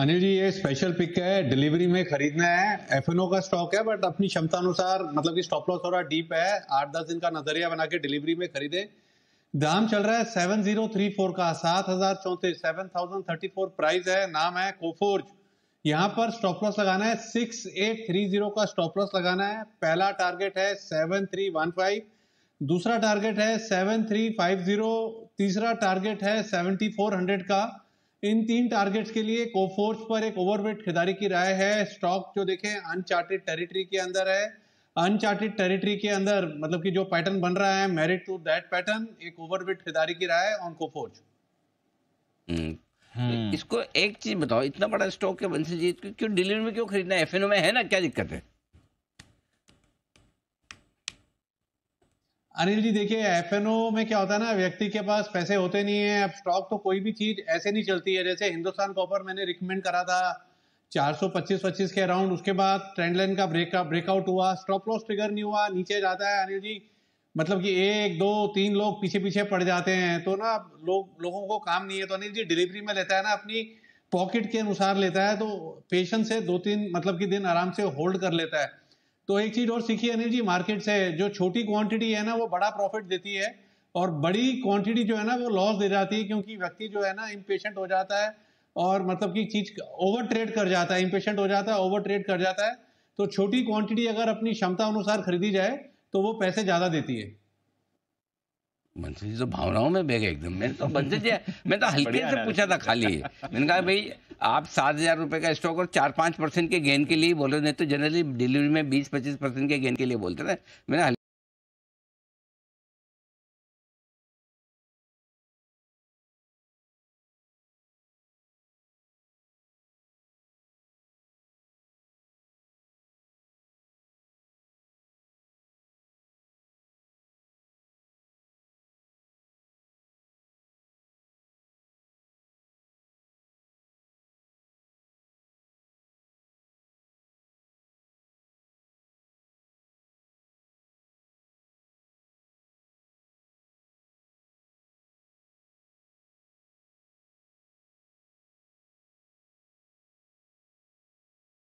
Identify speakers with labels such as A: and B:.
A: अनिल जी ये special pick है delivery में खरीदना है एफ का स्टॉक है बट अपनी क्षमता अनुसार मतलब कि स्टॉप लॉस थोड़ा डीप है आठ दस दिन का नजरिया बना के डिलीवरी में खरीदे दाम चल रहा है सेवन जीरो थ्री फोर का सात हजार चौंतीस seven thousand thirty four price है नाम है कोफोर्ज यहाँ पर स्टॉप लॉस लगाना है सिक्स एट थ्री जीरो का स्टॉप लॉस लगाना है पहला टारगेट है सेवन थ्री वन फाइव दूसरा टारगेट है सेवन थ्री फाइव जीरो तीसरा टारगेट है सेवेंटी फोर हंड्रेड का इन तीन टारगेट्स के लिए कोफोर्स पर एक ओवरवेट खरीदारी की राय है स्टॉक जो देखें अनचार्टेड टेरिटरी के अंदर है अनचार्टेड टेरिटरी के अंदर मतलब कि जो पैटर्न बन रहा है मेरिट टू दैट पैटर्न एक ओवरवेट खरीदारी की राय ऑन कोफोर्स
B: हम्म। हम्म। इसको एक चीज बताओ इतना बड़ा स्टॉक है बंसी जी क्यों डिलीवरी में क्यों खरीदना है एफ में है ना क्या दिक्कत है
A: अनिल जी देखिए एफ में क्या होता है ना व्यक्ति के पास पैसे होते नहीं है स्टॉक तो कोई भी चीज ऐसे नहीं चलती है जैसे हिंदुस्तान कॉपर मैंने रिकमेंड करा था 425 25 के अराउंड उसके बाद ट्रेंड लाइन का ब्रेक ब्रेकआउट हुआ स्टॉप लॉस ट्रिगर नहीं हुआ नीचे जाता है अनिल जी मतलब कि एक दो तीन लोग पीछे पीछे पड़ जाते हैं तो ना लोग लोगों को काम नहीं है तो अनिल जी डिलीवरी में लेता है ना अपनी पॉकेट के अनुसार लेता है तो पेशेंस से दो तीन मतलब कि दिन आराम से होल्ड कर लेता है तो एक चीज और सीखी अनिल जी मार्केट से जो छोटी क्वांटिटी है ना वो बड़ा प्रॉफिट देती है और बड़ी क्वांटिटी जो है ना वो लॉस दे जाती है क्योंकि व्यक्ति जो है ना इम्पेशेंट हो जाता है और मतलब कि चीज ओवर ट्रेड कर जाता है इम्पेशेंट हो जाता है ओवर ट्रेड कर जाता है तो छोटी क्वांटिटी अगर अपनी क्षमता अनुसार खरीदी जाए तो वो पैसे ज़्यादा देती है
B: मंसूर जी तो भावनाओं में बह गए एकदम मैंने तो मंसूर जी मैं तो हल्के से पूछा था खाली मैंने कहा भाई आप सात हज़ार रुपये का स्टॉक और चार पाँच परसेंट के गेंद के लिए बोल रहे नहीं तो जनरली डिलीवरी में बीस पच्चीस परसेंट
A: के गेंद के लिए बोलते ना मैंने